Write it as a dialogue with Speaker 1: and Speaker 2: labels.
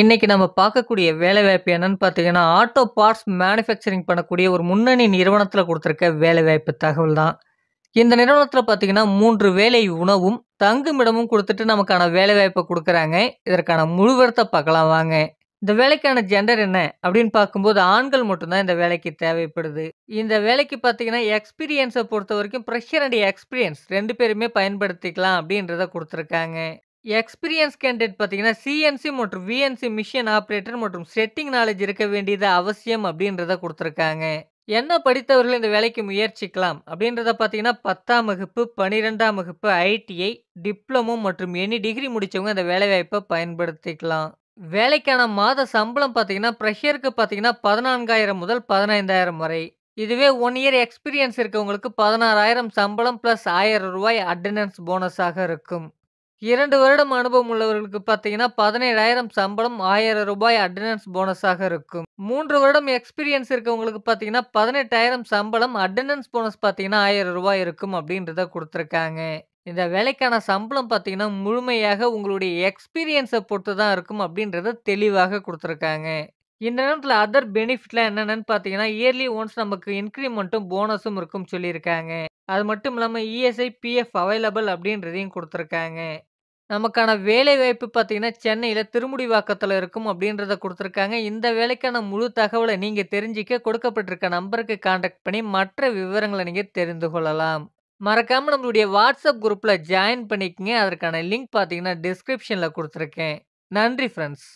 Speaker 1: இன்றைக்கி நம்ம பார்க்கக்கூடிய வேலைவாய்ப்பு என்னன்னு பார்த்தீங்கன்னா ஆட்டோ பார்ட்ஸ் மேனுஃபேக்சரிங் பண்ணக்கூடிய ஒரு முன்னணி நிறுவனத்தில் கொடுத்துருக்க வேலைவாய்ப்பு தகவல் தான் இந்த நிறுவனத்தில் பார்த்தீங்கன்னா மூன்று வேலை உணவும் தங்குமிடமும் கொடுத்துட்டு நமக்கான வேலைவாய்ப்பை கொடுக்குறாங்க இதற்கான முழுவரத்தை பார்க்கலாம் வாங்க இந்த வேலைக்கான ஜெண்டர் என்ன அப்படின்னு பார்க்கும்போது ஆண்கள் மட்டும்தான் இந்த வேலைக்கு தேவைப்படுது இந்த வேலைக்கு பார்த்தீங்கன்னா எக்ஸ்பீரியன்ஸை பொறுத்த வரைக்கும் ப்ரெஷர் அண்ட் எக்ஸ்பீரியன்ஸ் ரெண்டு பேருமே பயன்படுத்திக்கலாம் அப்படின்றத கொடுத்துருக்காங்க எக்ஸ்பீரியன்ஸ் கேண்டிடேட் பார்த்தீங்கன்னா சிஎன்சி மற்றும் விஎன்சி மிஷின் ஆப்ரேட்டர் மற்றும் செட்டிங் நாலேஜ் இருக்க வேண்டியது அவசியம் அப்படின்றத கொடுத்துருக்காங்க என்ன படித்தவர்கள் இந்த வேலைக்கு முயற்சிக்கலாம் அப்படின்றத பார்த்தீங்கன்னா பத்தாம் வகுப்பு பனிரெண்டாம் வகுப்பு ஐடிஐ டிப்ளமோ மற்றும் எனி டிகிரி e முடித்தவங்க இந்த வேலைவாய்ப்பை பயன்படுத்திக்கலாம் வேலைக்கான மாத சம்பளம் பார்த்தீங்கன்னா ப்ரெஷருக்கு பார்த்தீங்கன்னா பதினான்காயிரம் முதல் பதினைந்தாயிரம் வரை இதுவே ஒன் இயர் எக்ஸ்பீரியன்ஸ் இருக்கவங்களுக்கு பதினாறாயிரம் சம்பளம் ப்ளஸ் ஆயிரம் ரூபாய் அட்டண்டன்ஸ் போனஸாக இருக்கும் இரண்டு வருடம் அனுபவம் உள்ளவர்களுக்கு பார்த்தீங்கன்னா பதினேழாயிரம் சம்பளம் ஆயிரம் ரூபாய் அட்டண்டன்ஸ் போனஸாக இருக்கும் மூன்று வருடம் எக்ஸ்பீரியன்ஸ் இருக்கவங்களுக்கு பார்த்தீங்கன்னா பதினெட்டாயிரம் சம்பளம் அட்டண்டன்ஸ் போனஸ் பார்த்தீங்கன்னா ஆயிரம் ரூபாய் இருக்கும் அப்படின்றத கொடுத்துருக்காங்க இந்த வேலைக்கான சம்பளம் பார்த்தீங்கன்னா முழுமையாக உங்களுடைய எக்ஸ்பீரியன்ஸை பொறுத்து தான் இருக்கும் அப்படின்றத தெளிவாக கொடுத்துருக்காங்க இந்த நேரத்தில் அதர் பெனிஃபிட்லாம் என்னென்னு பார்த்தீங்கன்னா இயர்லி ஒன்ஸ் நமக்கு இன்க்ரிமெண்ட்டும் போனஸும் இருக்கும் சொல்லியிருக்காங்க அது மட்டும் இல்லாமல் இஎஸ்ஐ பிஎஃப் அவைலபிள் அப்படின்றதையும் கொடுத்துருக்காங்க நமக்கான வேலைவாய்ப்பு பார்த்தீங்கன்னா, சென்னையில திருமுடிவாக்கத்துல இருக்கும் அப்படின்றத குடுத்துருக்காங்க. இந்த வேலைக்கான முழு தகவல நீங்க தெரிஞ்சுக்க, கொடுக்கப்பட்டிருக்க நம்பருக்கு கான்டாக்ட் பண்ணி மற்ற விவரங்களை நீங்க தெரிந்து கொள்ளலாம். மறக்காம நம்மளுடைய வாட்ஸ்அப் குரூப்ல ஜாயின் பண்ணிக்கங்க. அதற்கான லிங்க் பார்த்தீங்கன்னா, டிஸ்கிரிப்ஷன்ல கொடுத்துருக்கேன் நன்றி ஃப்ரெண்ட்ஸ்.